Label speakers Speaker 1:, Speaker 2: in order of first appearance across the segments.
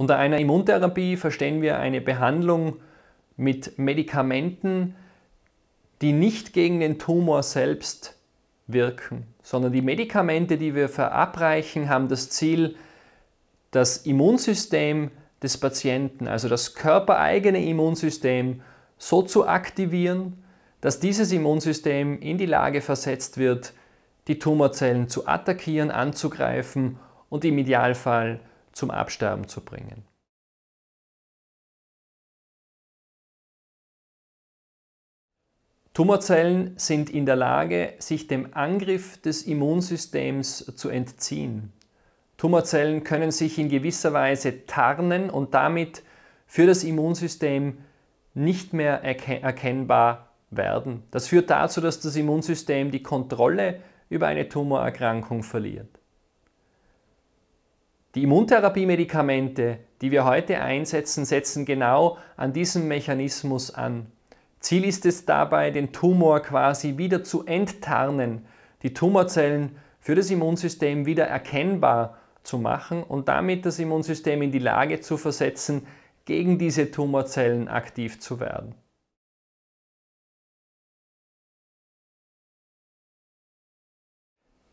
Speaker 1: Unter einer Immuntherapie verstehen wir eine Behandlung mit
Speaker 2: Medikamenten, die nicht gegen den Tumor selbst wirken, sondern die Medikamente, die wir verabreichen, haben das Ziel, das Immunsystem des Patienten, also das körpereigene Immunsystem, so zu aktivieren, dass dieses Immunsystem in die Lage versetzt wird,
Speaker 1: die Tumorzellen zu attackieren, anzugreifen und im Idealfall zum Absterben zu bringen. Tumorzellen sind in der Lage, sich dem
Speaker 2: Angriff des Immunsystems zu entziehen. Tumorzellen können sich in gewisser Weise tarnen und damit für das Immunsystem nicht mehr erkennbar werden. Das führt dazu, dass das Immunsystem die Kontrolle über eine Tumorerkrankung verliert. Die Immuntherapiemedikamente, die wir heute einsetzen, setzen genau an diesem Mechanismus an. Ziel ist es dabei, den Tumor quasi wieder zu enttarnen, die Tumorzellen für das Immunsystem wieder erkennbar zu machen und damit das
Speaker 1: Immunsystem in die Lage zu versetzen, gegen diese Tumorzellen aktiv zu werden.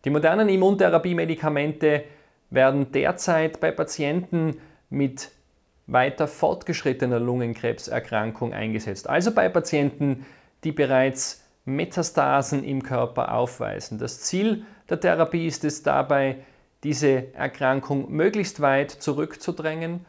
Speaker 1: Die modernen Immuntherapiemedikamente werden derzeit bei
Speaker 2: Patienten mit weiter fortgeschrittener Lungenkrebserkrankung eingesetzt. Also bei Patienten, die bereits Metastasen im Körper aufweisen. Das Ziel der Therapie ist es dabei, diese Erkrankung möglichst weit zurückzudrängen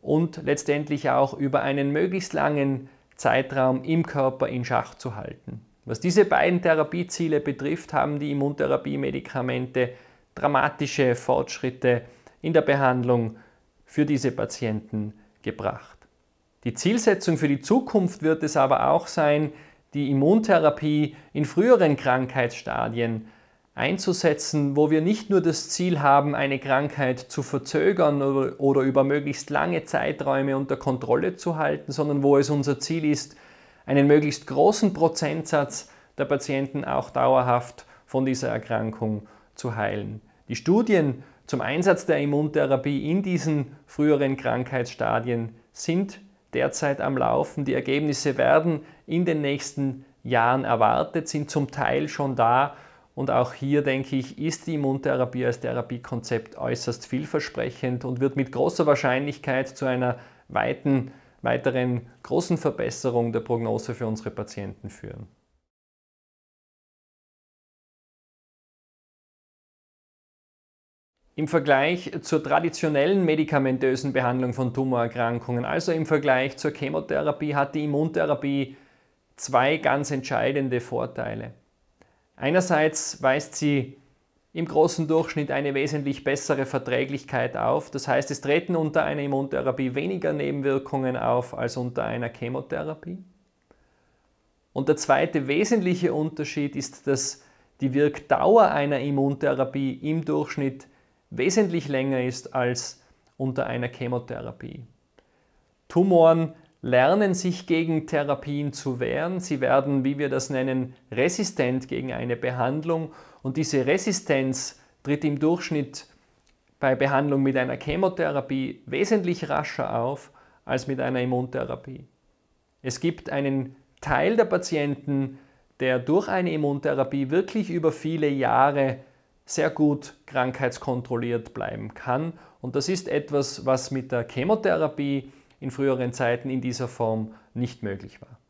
Speaker 2: und letztendlich auch über einen möglichst langen Zeitraum im Körper in Schach zu halten. Was diese beiden Therapieziele betrifft, haben die Immuntherapiemedikamente medikamente dramatische Fortschritte in der Behandlung für diese Patienten gebracht. Die Zielsetzung für die Zukunft wird es aber auch sein, die Immuntherapie in früheren Krankheitsstadien einzusetzen, wo wir nicht nur das Ziel haben, eine Krankheit zu verzögern oder, oder, über möglichst lange Zeiträume unter Kontrolle zu halten, sondern wo es unser Ziel ist, einen möglichst großen Prozentsatz der Patienten auch dauerhaft von dieser Erkrankung zu heilen. Die Studien zum Einsatz der Immuntherapie in diesen früheren Krankheitsstadien sind derzeit am Laufen. Die Ergebnisse werden in den nächsten Jahren erwartet, sind zum Teil schon da. Und auch hier denke ich, ist die Immuntherapie als Therapiekonzept äußerst vielversprechend und wird mit großer Wahrscheinlichkeit zu einer weiten, weiteren großen Verbesserung der
Speaker 1: Prognose für unsere Patienten führen. Im Vergleich zur traditionellen
Speaker 2: medikamentösen Behandlung von Tumorerkrankungen, also im Vergleich zur Chemotherapie, hat die Immuntherapie zwei ganz entscheidende Vorteile. Einerseits weist sie im großen Durchschnitt eine wesentlich bessere Verträglichkeit auf. Das heißt, es treten unter einer Immuntherapie weniger Nebenwirkungen auf als unter einer Chemotherapie. Und der zweite wesentliche Unterschied ist, dass die Wirkdauer einer Immuntherapie im Durchschnitt wesentlich länger ist als unter einer Chemotherapie. Tumoren lernen sich gegen Therapien zu wehren. Sie werden, wie wir das nennen, resistent gegen eine Behandlung und diese Resistenz tritt im Durchschnitt bei Behandlung mit einer Chemotherapie wesentlich rascher auf als mit einer Immuntherapie. Es gibt einen Teil der Patienten, der durch eine Immuntherapie wirklich über viele Jahre sehr gut krankheitskontrolliert bleiben kann. Und das ist etwas,
Speaker 1: was mit der Chemotherapie in früheren Zeiten in dieser Form nicht möglich war.